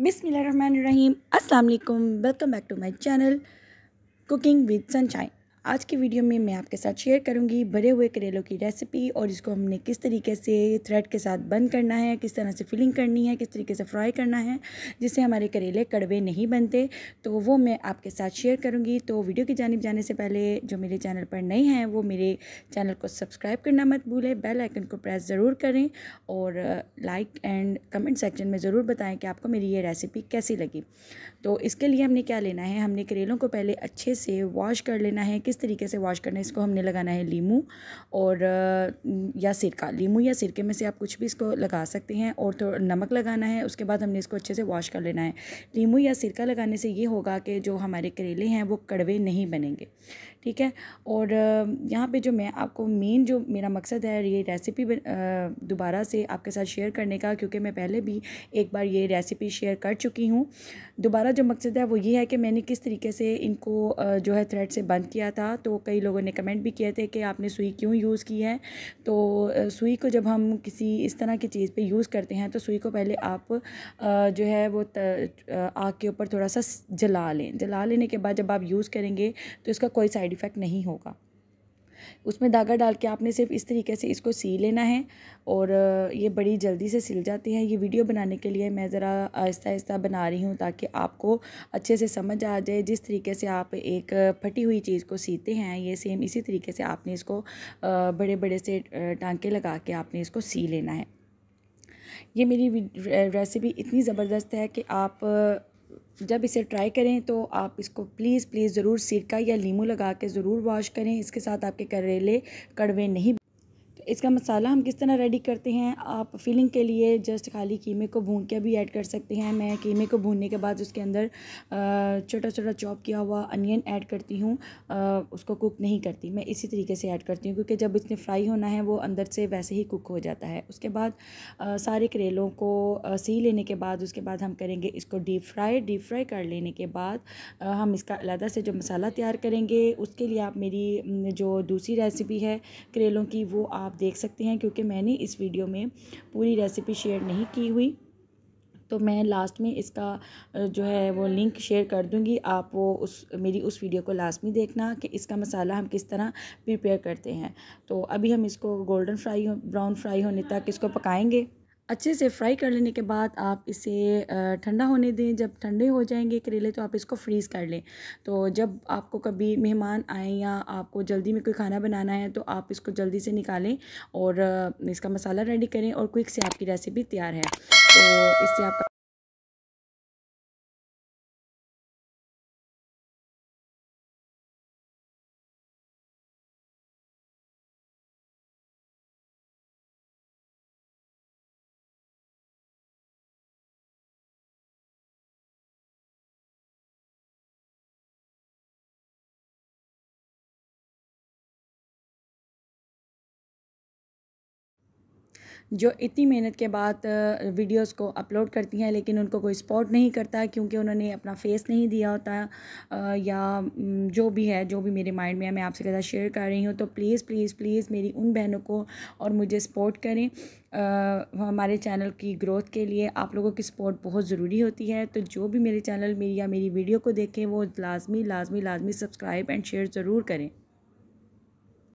अस्सलाम वालेकुम welcome back to my channel cooking with Sunshine आज की वीडियो में मैं आपके साथ शेयर करूंगी भरे हुए करेलों की रेसिपी और इसको हमने किस तरीके से थ्रेड के साथ बंद करना है किस तरह से फिलिंग करनी है किस तरीके से फ्राई करना है जिससे हमारे करेले कड़वे नहीं बनते तो वो मैं आपके साथ शेयर करूंगी तो वीडियो की जानब जाने से पहले जो मेरे चैनल पर नए हैं वो मेरे चैनल को सब्सक्राइब करना मत भूलें बेल आइकन को प्रेस ज़रूर करें और लाइक एंड कमेंट सेक्शन में ज़रूर बताएँ कि आपको मेरी ये रेसिपी कैसी लगी तो इसके लिए हमने क्या लेना है हमने करेलों को पहले अच्छे से वॉश कर लेना है किस तरीके से वॉश करना है इसको हमने लगाना है लीमू और या सिरका लीमू या सिरके में से आप कुछ भी इसको लगा सकते हैं और थोड़ा नमक लगाना है उसके बाद हमने इसको अच्छे से वॉश कर लेना है लीमू या सिरका लगाने से ये होगा कि जो हमारे करेले हैं वो कड़वे नहीं बनेंगे ठीक है और यहाँ पर जो मैं आपको मेन जो मेरा मकसद है ये रेसिपी दोबारा से आपके साथ शेयर करने का क्योंकि मैं पहले भी एक बार ये रेसिपी शेयर कर चुकी हूँ दोबारा जो मकसद है वो ये है कि मैंने किस तरीके से इनको जो है थ्रेड से बंद किया था था तो कई लोगों ने कमेंट भी किए थे कि आपने सुई क्यों यूज़ की है तो सुई को जब हम किसी इस तरह की चीज़ पे यूज़ करते हैं तो सुई को पहले आप जो है वो आग के ऊपर थोड़ा सा जला लें जला लेने के बाद जब आप यूज़ करेंगे तो इसका कोई साइड इफ़ेक्ट नहीं होगा उसमें धागा डाल के आपने सिर्फ इस तरीके से इसको सी लेना है और ये बड़ी जल्दी से सिल जाती है ये वीडियो बनाने के लिए मैं ज़रा आहिस्ता आहिस्ता बना रही हूँ ताकि आपको अच्छे से समझ आ जाए जिस तरीके से आप एक फटी हुई चीज़ को सीते हैं ये सेम इसी तरीके से आपने इसको बड़े बड़े से टांके लगा के आपने इसको सी लेना है ये मेरी रेसिपी इतनी ज़बरदस्त है कि आप जब इसे ट्राई करें तो आप इसको प्लीज़ प्लीज़ ज़रूर सिरका या लीमू लगा के ज़रूर वॉश करें इसके साथ आपके करेले कड़वे नहीं इसका मसाला हम किस तरह रेडी करते हैं आप फिलिंग के लिए जस्ट खाली कीमे को भून के भी ऐड कर सकते हैं मैं कीमे को भूनने के बाद उसके अंदर छोटा छोटा चॉप किया हुआ अनियन ऐड करती हूँ उसको कुक नहीं करती मैं इसी तरीके से ऐड करती हूँ क्योंकि जब इसने फ्राई होना है वो अंदर से वैसे ही कुक हो जाता है उसके बाद आ, सारे करेलों को सी लेने के बाद उसके बाद हम करेंगे इसको डीप फ्राई डीप फ्राई कर लेने के बाद आ, हम इसका अलहदा से जो मसाला तैयार करेंगे उसके लिए आप मेरी जो दूसरी रेसिपी है करेलों की वो आप देख सकते हैं क्योंकि मैंने इस वीडियो में पूरी रेसिपी शेयर नहीं की हुई तो मैं लास्ट में इसका जो है वो लिंक शेयर कर दूंगी आप वो उस मेरी उस वीडियो को लास्ट में देखना कि इसका मसाला हम किस तरह प्रिपेयर करते हैं तो अभी हम इसको गोल्डन फ्राई ब्राउन फ्राई होने तक इसको पकाएंगे अच्छे से फ्राई कर लेने के बाद आप इसे ठंडा होने दें जब ठंडे हो जाएंगे करेले तो आप इसको फ्रीज़ कर लें तो जब आपको कभी मेहमान आए या आपको जल्दी में कोई खाना बनाना है तो आप इसको जल्दी से निकालें और इसका मसाला रेडी करें और क्विक से आपकी रेसिपी तैयार है तो इससे आपका जो इतनी मेहनत के बाद वीडियोस को अपलोड करती हैं लेकिन उनको कोई सपोर्ट नहीं करता क्योंकि उन्होंने अपना फेस नहीं दिया होता या जो भी है जो भी मेरे माइंड में है मैं आपसे के शेयर कर रही हूँ तो प्लीज़ प्लीज़ प्लीज़ मेरी उन बहनों को और मुझे सपोर्ट करें आ, हमारे चैनल की ग्रोथ के लिए आप लोगों की सपोर्ट बहुत ज़रूरी होती है तो जो भी मेरे चैनल मेरी या मेरी वीडियो को देखें वो लाजमी लाजमी लाजमी सब्सक्राइब एंड शेयर ज़रूर करें